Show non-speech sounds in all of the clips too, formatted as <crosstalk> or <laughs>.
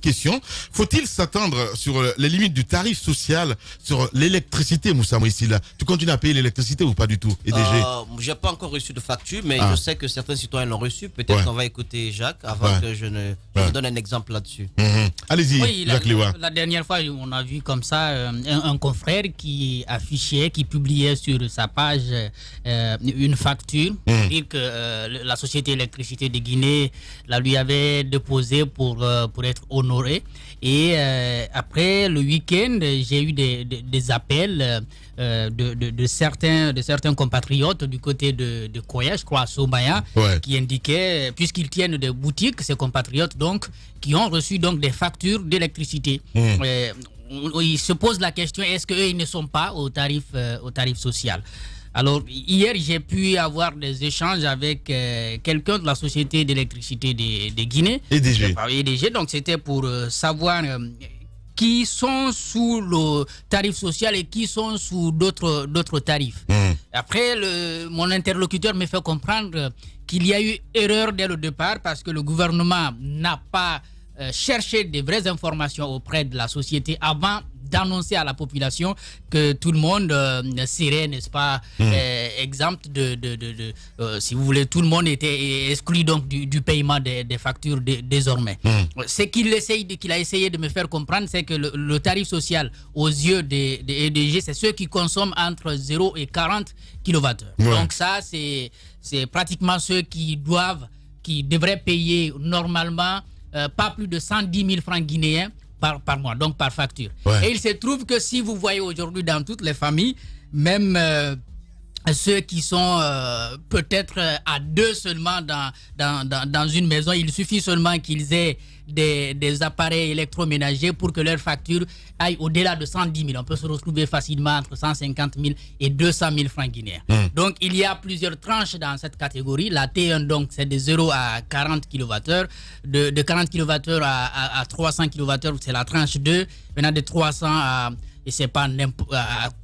question. Faut-il s'attendre sur euh, les limites du tarif social sur euh, l'électricité, Moussa Moïsila Tu continues à payer l'électricité ou pas du tout EDG euh, J'ai pas encore reçu de facture, mais je ah. sais que certains citoyens l'ont reçu. Peut-être qu'on va écouter Jacques avant que je ne donne un exemple là-dessus. Mhm. Allez-y, Jacques la, la, dernière fois, on a vu comme ça un, confrère qui affichait, qui publiait sur sa page une facture qui mhm. dire que la société électricité de Guinée la lui avait déposée pour, pour être honorée et euh, après le week-end, j'ai eu des, appels euh, euh, de, certains, de certains compatriotes du côté de, de Koya, je crois, à qui indiquaient, puisqu'ils tiennent des boutiques, ces compatriotes, donc, qui ont reçu donc des factures d'électricité. Mmh. ils se posent la question, est-ce qu'eux, ils ne sont pas au tarif, au tarif social alors, hier, j'ai pu avoir des échanges avec euh, quelqu'un de la Société d'électricité de, de, Guinée. EDG. EDG donc, c'était pour euh, savoir euh, qui sont sous le tarif social et qui sont sous d'autres tarifs. Mmh. Après, mon interlocuteur me fait comprendre qu'il y a eu erreur dès le départ parce que le gouvernement n'a pas cherché des vraies informations auprès de la société avant d'annoncer à la population que tout le monde euh, serait, n'est-ce pas, hmm. euh, exempt de, de, de, euh, si vous voulez, tout le monde était exclu donc du, paiement des, factures désormais. Hmm. Ce qu'il essaye, qu'il a essayé de me faire comprendre, c'est que le, tarif social aux yeux des, des EDG, c'est ceux qui consomment entre 0 et 40 kWh. Donc ça, c'est c'est pratiquement ceux qui doivent, qui devraient payer normalement pas plus de 110 000 francs guinéens par, par mois, donc par facture. Et il se trouve que si vous voyez aujourd'hui dans toutes les familles, même euh, ceux qui sont euh, peut-être euh, à deux seulement dans, dans, dans, dans, une maison. Il suffit seulement qu'ils aient des, des, appareils électroménagers pour que leur facture aille au-delà de 110 000. On peut se retrouver facilement entre 150 000 et 200 000 francs guinéens. Hmm. Donc il y a plusieurs tranches dans cette catégorie. La T1, donc, c'est de 0 à 40 kWh. De, 40 kWh à, à, à 300 kWh, c'est la tranche 2. Maintenant, de 300 à et c'est pas euh,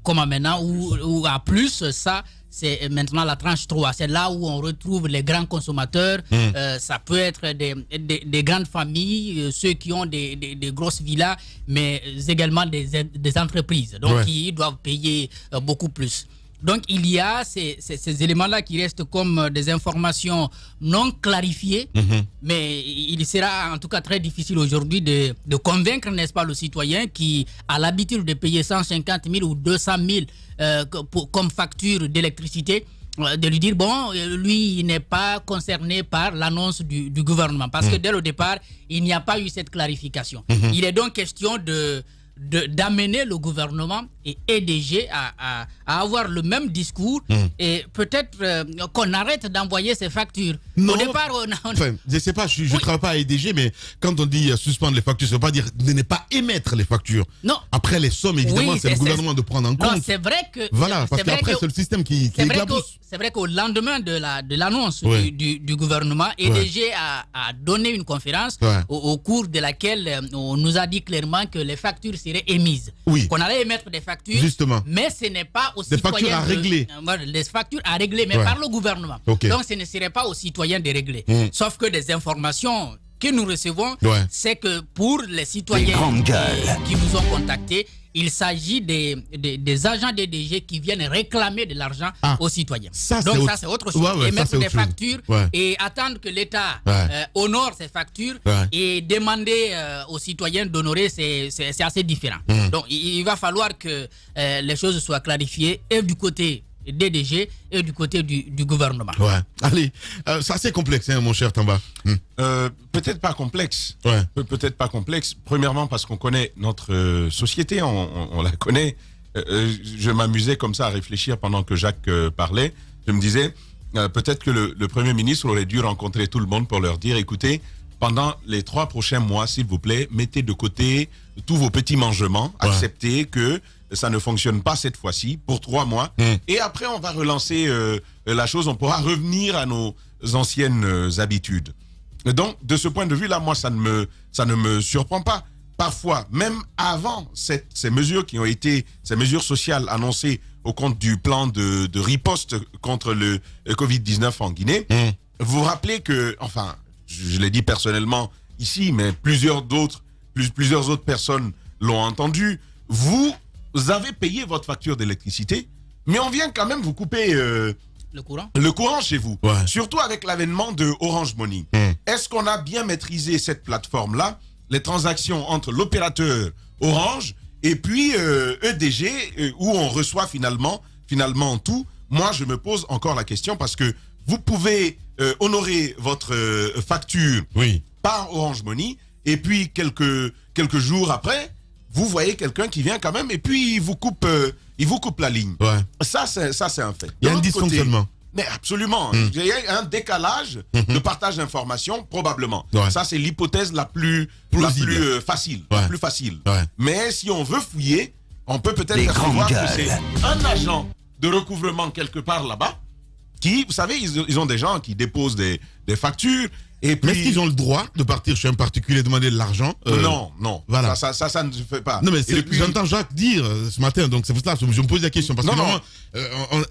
comme maintenant ou, à plus ça c'est maintenant la tranche 3 c'est là où on retrouve les grands consommateurs hmm. euh, ça peut être des, grandes familles euh, ceux qui ont des, grosses villas mais également des, entreprises donc ils doivent payer beaucoup plus donc il y a ces, éléments-là qui restent comme euh, des informations non clarifiées, mhm. mais il sera en tout cas très difficile aujourd'hui de, convaincre, n'est-ce pas, le citoyen qui a l'habitude de payer 150 000 ou 200 000 euh, comme facture d'électricité euh, de lui dire, bon, lui, il n'est pas concerné par l'annonce du, gouvernement, parce mhm. que dès le départ, il n'y a pas eu cette clarification. Mhm. Il est donc question de, d'amener le gouvernement et EDG à, à, avoir le même discours hmm. et peut-être euh, qu'on arrête d'envoyer ces factures. Non, Au départ, on, a, je sais pas, je ne travaille pas à EDG, mais quand on dit euh, suspendre les factures, ça ne veut pas dire ne pas émettre les factures. Non. Après, les sommes, évidemment, c'est le gouvernement de prendre en compte. c'est vrai que... Voilà, parce qu'après, c'est le système qui, qui C'est vrai qu'au lendemain de l'annonce la, de l'annonce du, gouvernement, EDG a, donné une conférence au, cours de laquelle euh, on nous a dit clairement que les factures serait émise. Oui. Qu'on allait émettre des factures. Justement. Mais ce n'est pas aux citoyens. Euh, des factures à régler. Les factures à régler, mais par le gouvernement. Donc ce ne serait pas aux citoyens de régler. Hmm. Sauf que des informations que nous recevons, c'est que pour les citoyens qui, nous ont contactés il s'agit des, agents des DG qui viennent réclamer de l'argent ah. aux citoyens. Ça, Donc ça, c'est autre chose. Et mettre des factures et attendre que l'État euh, honore ces factures et demander euh, aux citoyens d'honorer, c'est assez différent. Hmm. Donc, il, va falloir que euh, les choses soient clarifiées et du côté DDG et du côté du, gouvernement. Ouais. Allez, ça euh, c'est complexe, hein, mon cher Tamba. Hmm. Euh, peut-être pas complexe. Ouais. peut-être pas complexe. Premièrement parce qu'on connaît notre euh, société, on, la connaît. je m'amusais comme ça à réfléchir pendant que Jacques parlait. Je me disais, peut-être que le, Premier ministre aurait dû rencontrer tout le monde pour leur dire, écoutez, pendant les trois prochains mois, s'il vous plaît, mettez de côté tous vos petits mangements, acceptez que ça ne fonctionne pas cette fois-ci pour trois mois. Hmm. Et après, on va relancer euh, la chose, on pourra revenir à nos anciennes euh, habitudes. Donc, de ce point de vue-là, moi, ça ne, me, ça ne me surprend pas. Parfois, même avant ces mesures qui ont été, ces mesures sociales annoncées au compte du plan de, riposte contre le euh, Covid-19 en Guinée, vous hmm. vous rappelez que, enfin, je, l'ai dit personnellement ici, mais plusieurs d'autres, plus, plusieurs autres personnes l'ont entendu, vous vous avez payé votre facture d'électricité, mais on vient quand même vous couper euh, le, courant. chez vous. Surtout avec l'avènement de Orange Money. Hein. Est-ce qu'on a bien maîtrisé cette plateforme-là, les transactions entre l'opérateur Orange et puis EDG, euh, e euh, où on reçoit finalement, finalement tout Moi, je me pose encore la question parce que vous pouvez honorer votre facture par Orange Money et puis quelques, quelques jours après, vous voyez quelqu'un qui vient quand même et puis il vous coupe, euh, il vous coupe la ligne. Ouais. Ça, c'est un fait. Il y a un dysfonctionnement. mais absolument. Hmm. Il y a un décalage <laughs> hmm. de partage d'informations, probablement. Ça, c'est l'hypothèse la plus, la euh, plus, facile, plus facile. Mais si on veut fouiller, on peut peut-être savoir que c'est un agent de recouvrement quelque part là-bas qui, vous savez, ils, ils, ont des gens qui déposent des, des factures, mais est-ce qu'ils ont le droit de partir chez un particulier demander de l'argent euh, euh, Non, non. Voilà. Ça, ça, ne se fait pas. Non, mais j'entends Jacques dire euh, ce matin, donc c'est pour cela je me pose la question. Parce que Normalement,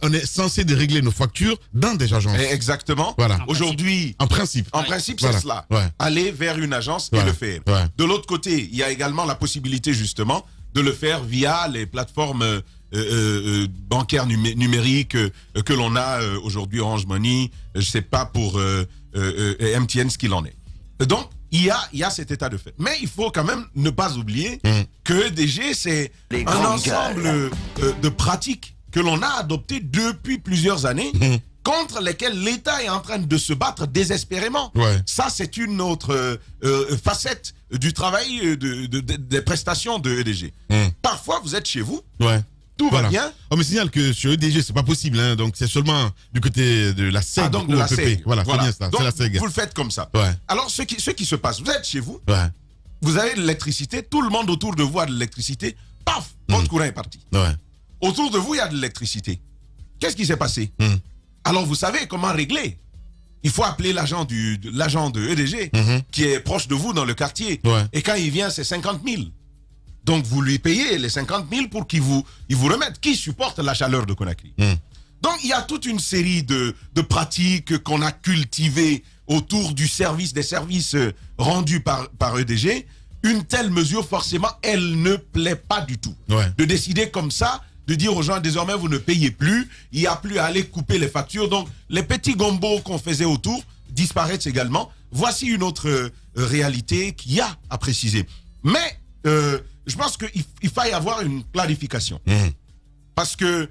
on, est censé dérégler nos factures dans des agences. Eh, exactement. Aujourd'hui. En principe. En principe, c'est cela. Aller vers une agence et le faire. De l'autre côté, il y a également la possibilité, justement, de le faire via les plateformes. bancaires numériques que l'on a aujourd'hui Orange Money. Je sais pas pour euh, euh, et MTN ce qu'il en est. Donc, il y, a, il y cet état de fait. Mais il faut quand même ne pas oublier mm. que EDG, c'est un ensemble euh, de pratiques que l'on a adoptées depuis plusieurs années. Mm. contre lesquelles l'État est en train de se battre désespérément. Ça, c'est une autre facette du travail de, des prestations de EDG. Mm. Parfois, vous êtes chez vous, tout va bien. On me signale que sur EDG, c'est pas possible. Hein. donc, c'est seulement du côté de la SEG. Ah, de la Voilà, c'est Bien ça, C'est la Vous le faites comme ça. Alors, ce qui, qui se passe, vous êtes chez vous, vous avez de l'électricité, tout le monde autour de vous a de l'électricité, paf, votre hmm. courant est parti. Autour de vous, il y a de l'électricité. Qu'est-ce qui s'est passé hmm. Alors, vous savez comment régler il faut appeler l'agent du l'agent de EDG hmm. qui est proche de vous dans le quartier. Et quand il vient, c'est 50 000. Donc vous lui payez les 50 000 pour qu'il vous, il vous remette. Qui supporte la chaleur de Conakry hmm. Donc il y a toute une série de, pratiques qu'on a cultivées autour du service, des services euh, rendus par, par EDG. Une telle mesure, forcément, elle ne plaît pas du tout. De décider comme ça, de dire aux gens, désormais, vous ne payez plus, il n'y a plus à aller couper les factures. Donc les petits gombos qu'on faisait autour disparaissent également. Voici une autre euh, réalité qu'il y a à préciser. Mais... Euh, je pense qu'il faille avoir une clarification. Mmh. Parce que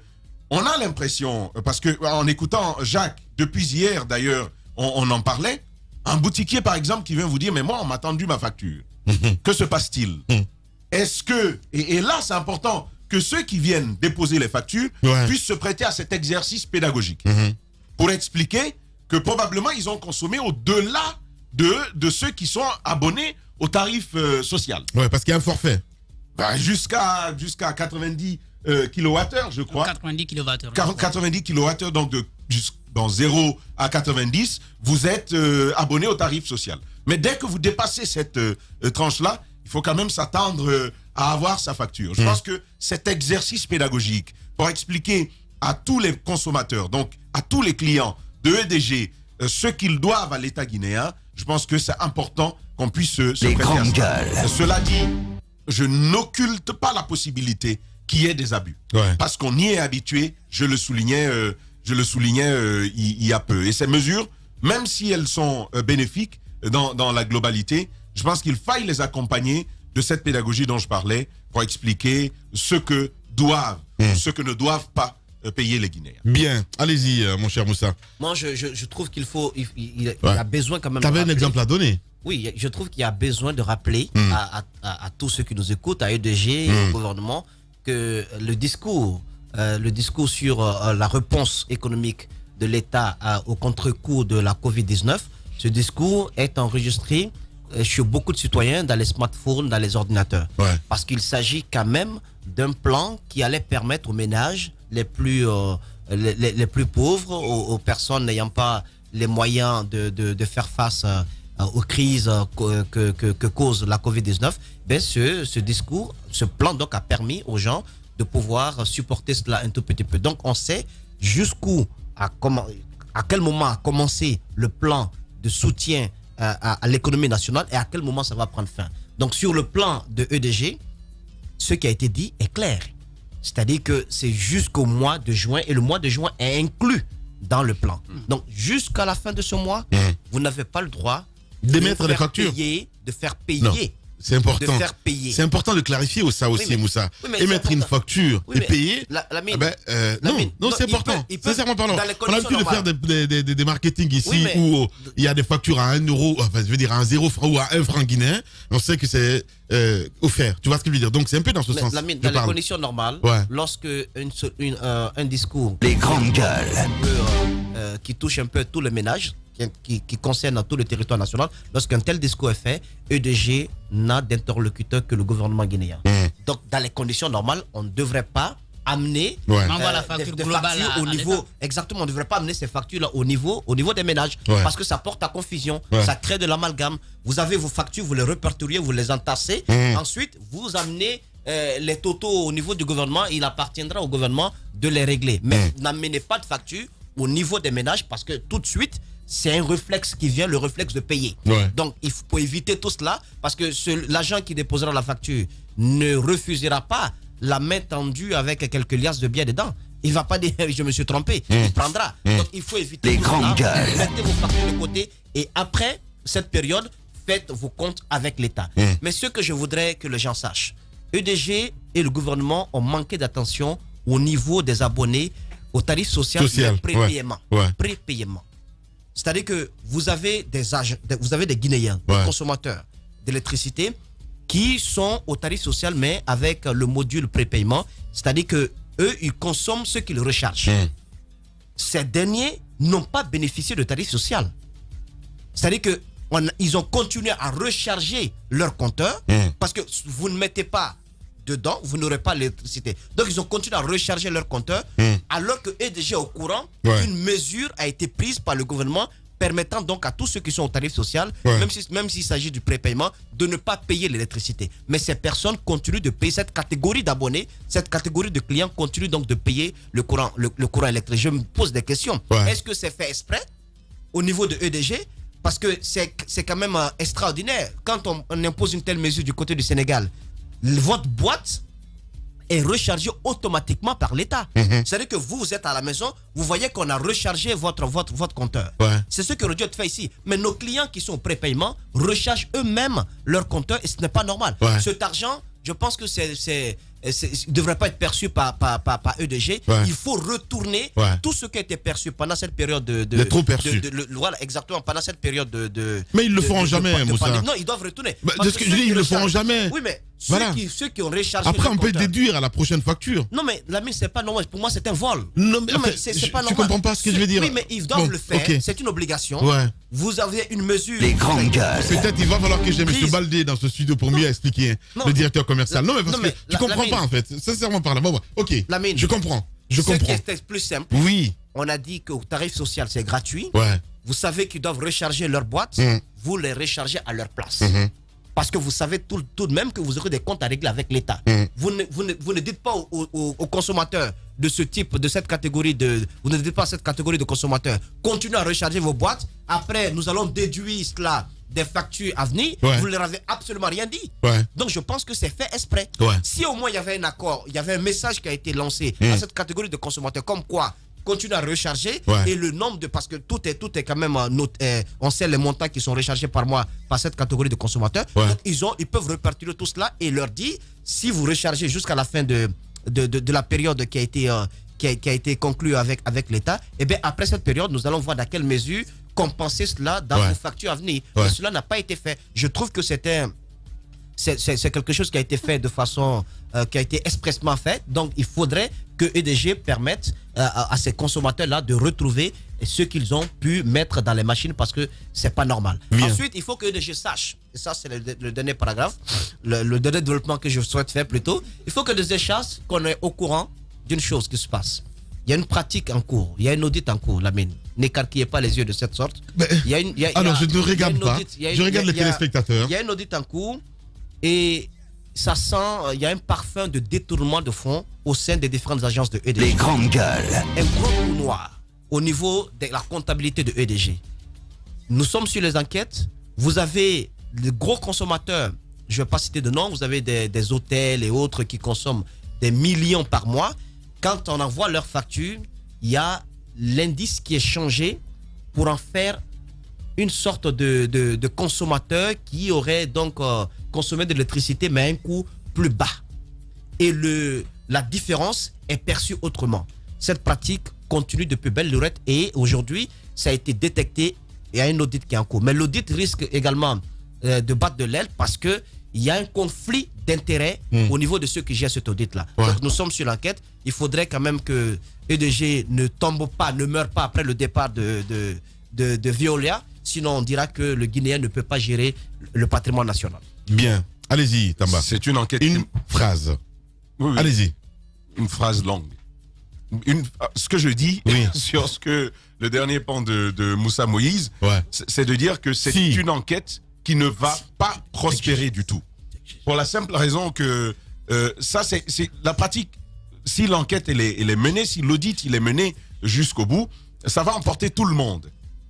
on a l'impression, euh, parce que euh, en écoutant Jacques, depuis hier d'ailleurs, on, en parlait, un boutiquier par exemple qui vient vous dire, mais moi on m'a tendu ma facture. Mmh. Que se passe-t-il mmh. Est-ce que, et, là c'est important, que ceux qui viennent déposer les factures puissent se prêter à cet exercice pédagogique pour expliquer que probablement ils ont consommé au-delà de, ceux qui sont abonnés au tarif euh, social. Oui, parce qu'il y a un forfait. Bah, jusqu'à jusqu'à 90 euh, kWh, je crois. 90 kWh. 90 kWh, donc de, dans 0 à 90, vous êtes euh, abonné au tarif social. Mais dès que vous dépassez cette euh, tranche-là, il faut quand même s'attendre à avoir sa facture. Je hmm. pense que cet exercice pédagogique pour expliquer à tous les consommateurs, donc à tous les clients de EDG, ce qu'ils doivent à l'État guinéen, je pense que c'est important qu'on puisse se, se Cela dit, je n'occulte pas la possibilité qu'il y ait des abus. Parce qu'on y est habitué, je le soulignais, euh, je le soulignais euh, il, y a peu. Et ces mesures, même si elles sont euh, bénéfiques dans, la globalité, je pense qu'il faille les accompagner de cette pédagogie dont je parlais pour expliquer ce que doivent, hmm. ce que ne doivent pas payer les Guinéens. Bien, allez-y, mon cher Moussa. Moi, je, trouve qu'il faut, il, a besoin quand même. Tu avais un exemple à donner oui, je trouve qu'il y a besoin de rappeler hmm. à, tous ceux qui nous écoutent, à EDG, et hmm. au gouvernement, que le discours, euh, le discours sur euh, euh, la réponse économique de l'État au contre-coup de la COVID-19, ce discours est enregistré chez beaucoup de citoyens dans les smartphones, dans les ordinateurs. Parce qu'il s'agit quand même d'un plan qui allait permettre aux ménages les plus, les, plus pauvres, aux, personnes n'ayant pas les moyens de, de, de faire face euh, aux crises euh, euh, que, que, cause la COVID-19, ben ce, ce discours, ce plan donc a permis aux gens de pouvoir supporter cela un tout petit peu. Donc on sait jusqu'où, à, comment, à quel moment a commencé le plan de soutien à, l'économie nationale et à quel moment ça va prendre fin. Donc sur le plan de EDG, ce qui a été dit est clair. C'est-à-dire que c'est jusqu'au mois de juin et le mois de juin est inclus dans le plan. Hmm. Donc jusqu'à la fin de ce mois, hmm. vous n'avez pas le droit d'émettre des factures. de faire payer. C'est important. C'est important de clarifier ça aussi, Moussa. Émettre une facture et payer. La, ah ben, euh, non, c'est important. Sincèrement parlant, on a l'habitude de faire des, des, marketing ici où euh, il y a des factures à 1 euro, enfin, je veux dire à 0 franc ou à 1 franc guinéen. On sait que c'est euh, offert. Tu vois ce que je veux dire Donc c'est un peu dans ce sens. dans les conditions normales, lorsque un discours. Les grandes gueules. Euh, qui touche un peu tout le ménage qui, concerne tout le territoire national, lorsqu'un tel discours est fait, EDG n'a d'interlocuteur que le gouvernement guinéen. Hein. Donc, dans les conditions normales, on ne devrait pas amener euh, au niveau exactement on ne devrait pas amener ces factures là au niveau au niveau des ménages parce que ça porte à confusion ça crée de l'amalgame vous avez vos factures vous les répertoriez vous les entassez hein. ensuite vous amenez euh, les totaux au niveau du gouvernement il appartiendra au gouvernement de les régler mais hein. n'amenez pas de factures au niveau des ménages parce que tout de suite c'est un réflexe qui vient, le réflexe de payer. Donc, il faut éviter tout cela, parce que l'agent qui déposera la facture ne refusera pas la main tendue avec quelques liasses de biens dedans. Il ne va pas dire <laughs> je me suis trompé, il mmh. prendra. Mmh. Donc, il faut éviter les grands gars Mettez vos factures de côté et après cette période, faites vos comptes avec l'État. Mmh. Mais ce que je voudrais que les gens sachent, EDG et le gouvernement ont manqué d'attention au niveau des abonnés au tarif social, et prépaiement. C'est-à-dire que vous avez des vous avez des Guinéens, des consommateurs d'électricité qui sont au tarif social, mais avec le module prépaiement. C'est-à-dire que eux, ils consomment ce qu'ils recherchent. Hmm. Ces derniers n'ont pas bénéficié de tarif social. C'est-à-dire qu'ils ont continué à recharger leur compteur hmm. parce que vous ne mettez pas dedans, vous n'aurez pas l'électricité. Donc ils ont continué à recharger leur compteur hmm. alors que e est au courant qu'une une mesure a été prise par le gouvernement permettant donc à tous ceux qui sont au tarif social, même s'il s'agit du prépaiement, de ne pas payer l'électricité. Mais ces personnes continuent de payer cette catégorie d'abonnés, cette catégorie de clients continuent donc de payer le courant, le, courant électrique. Je me pose des questions. Est-ce que c'est fait exprès au niveau de EDG parce que c'est quand même euh, extraordinaire. Quand on impose une telle mesure du côté du Sénégal, votre boîte est rechargée automatiquement par l'État. Mhm. C'est-à-dire que vous, vous êtes à la maison, vous voyez qu'on a rechargé votre, votre, votre compteur. C'est ce que Rodiot fait ici. Mais nos clients qui sont au prépaiement rechargent eux-mêmes leur compteur et ce n'est pas normal. Cet argent, je pense que c'est ne devrait pas être perçu par, par, par, EDG. Il faut retourner tout ce qui a été perçu pendant cette période de. de trop perçu. voilà, exactement, pendant cette période de. mais ils le feront jamais, Moussa. Non, ils doivent retourner. Bah, je dis, ils le feront jamais. Oui, mais après, on peut déduire à la prochaine facture. Non, mais la l'ami, c'est pas normal. Pour moi, c'est un vol. Non, mais, c'est pas normal. Tu comprends pas ce que je veux dire Oui, mais ils doivent le faire. C'est une obligation. Vous avez une mesure. Les grandes gars. Peut-être il va falloir que j'ai M. Baldé dans ce studio pour mieux expliquer le directeur commercial. Non, mais parce que tu comprends pas, en fait. Sincèrement par Bon, bon, ok. La mine. Je comprends. Je ce comprends. plus simple. Oui. On a dit que au tarif social, c'est gratuit. Ouais. Vous savez qu'ils doivent recharger leur boîte. Hum. Vous les rechargez à leur place. Hum, hum. Parce que vous savez tout, de même que vous aurez des comptes à régler avec l'État. Mm. Vous, ne, vous, ne, dites pas aux, consommateurs de ce type, de cette catégorie de. Vous ne dites pas cette catégorie de consommateurs, continuez à recharger vos boîtes. Après, nous allons déduire cela des factures à venir. Vous ne leur avez absolument rien dit. Donc je pense que c'est fait exprès. Si au moins il y avait un accord, il y avait un message qui a été lancé mm. à cette catégorie de consommateurs, comme quoi continue à recharger. Et le nombre de. Parce que tout est, tout est quand même. Euh, euh, on sait les montants qui sont rechargés par mois par cette catégorie de consommateurs. Donc, ils, ont, ils peuvent repartir tout cela et leur dire si vous rechargez jusqu'à la fin de de, de, la période qui a été. conclue euh, qui a, qui a, été conclue avec, avec l'État, et eh bien après cette période, nous allons voir dans quelle mesure compenser cela dans vos factures à venir. cela n'a pas été fait. Je trouve que c'était c'est quelque chose qui a été fait de façon qui a été expressement fait. Donc il faudrait que EDG permette euh, à, ces consommateurs-là de retrouver ce qu'ils ont pu mettre dans les machines parce que c'est pas normal. Ensuite, il faut que EDG sache, et ça c'est le, dernier paragraphe, le, dernier développement que je souhaite faire plutôt, il faut que EDG sache qu'on est au courant d'une chose qui se passe. Il y a une pratique en cours, il y a une audit en cours, la mine. N'écarquillez pas les yeux de cette sorte. il y a alors, ah je ne regarde pas, je regarde les téléspectateurs. Il y a une audit en cours et ça sent, euh, il y a un parfum de détournement de fonds au sein des différentes agences de EDG. Les grandes gueules. Un gros noir au niveau de la comptabilité de EDG. Nous sommes sur les enquêtes. Vous avez les gros consommateurs, je ne vais pas citer de nom, vous avez des, hôtels et autres qui consomment des millions par mois. Quand on envoie leur facture, il y a l'indice qui est changé pour en faire une sorte de, consommateur qui aurait donc euh, consommé de l'électricité mais à un coût plus bas. Et le, la différence est perçue autrement. Cette pratique continue depuis belle lurette et aujourd'hui, ça a été détecté et il y a un audit qui est en cours. Mais l'audit risque également euh, de battre de l'aile parce qu'il y a un conflit d'intérêts hmm. au niveau de ceux qui gèrent cet audit-là. Donc nous sommes sur l'enquête. Il faudrait quand même que EDG ne tombe pas, ne meure pas après le départ de, de, de Violia sinon on dira que le Guinéen ne peut pas gérer le patrimoine national. Bien. Allez-y, Tamba. C'est une enquête. Une phrase. Allez-y. Une phrase longue. Ah, ce que je dis <laughs> sur que le dernier pan de, Moussa Moïse, c'est de dire que c'est une enquête qui ne va pas prospérer du tout. Pour la simple raison que euh, ça, c'est la pratique. Si l'enquête est, menée, si l'audit est mené jusqu'au bout, ça va emporter tout le monde.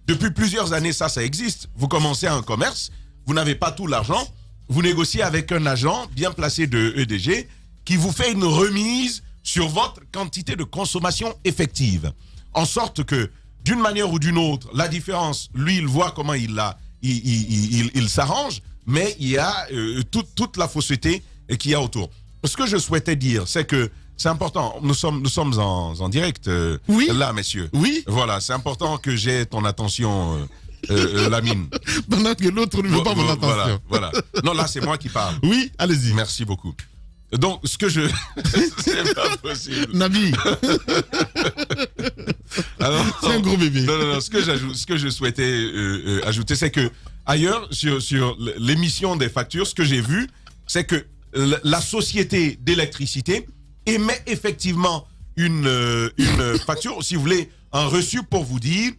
Depuis plusieurs années, ça, ça existe. Vous commencez un commerce, vous n'avez pas tout l'argent, vous négociez avec un agent bien placé de EDG qui vous fait une remise sur votre quantité de consommation effective. En sorte que, d'une manière ou d'une autre, la différence, lui, il voit comment il la, il, s'arrange, mais il y a euh, toute, toute la fausseté qu'il y a autour. Ce que je souhaitais dire, c'est que c'est important. Nous sommes, nous sommes en, en direct euh, oui. là, messieurs. Oui. Voilà, c'est important que j'ai ton attention. Euh, euh, euh <laughs> Pendant que l'autre ne veut pas mon attention. Voilà, voilà. Non, là, c'est moi qui parle. Oui, allez-y. Merci beaucoup. Donc, ce que je. <laughs> <laughs> c'est pas possible. Nabi. c'est un gros bébé. Non, non, non. Ce que, ce que je souhaitais ajouter, c'est que ailleurs, sur, sur l'émission des factures, ce que j'ai vu, c'est que la société d'électricité émet effectivement une, euh, une <laughs> facture, si vous voulez, un reçu pour vous dire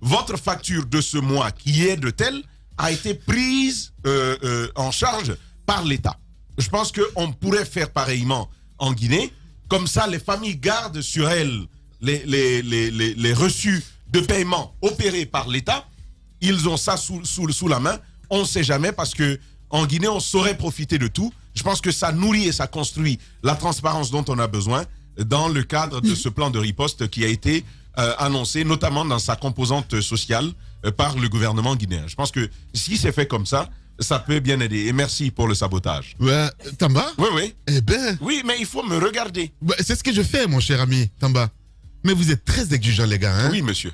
votre facture de ce mois qui est de telle a été prise euh, euh, en charge par l'État. Je pense qu'on pourrait faire pareillement en Guinée. Comme ça, les familles gardent sur elles les, les, reçus de paiement opérés par l'État. Ils ont ça sous, sous, sous la main. On ne sait jamais parce que en Guinée, on saurait profiter de tout. Je pense que ça nourrit et ça construit la transparence dont on a besoin dans le cadre de ce plan de riposte qui a été euh, annoncé, notamment dans sa composante sociale, euh, par le gouvernement guinéen. Je pense que si c'est fait comme ça, ça peut bien aider. Et merci pour le sabotage. Ouais, Tamba Oui, oui. Eh ben. Oui, mais il faut me regarder. c'est ce que je fais, mon cher ami Tamba. Mais vous êtes très exigeant, les gars. Hein? oui, monsieur.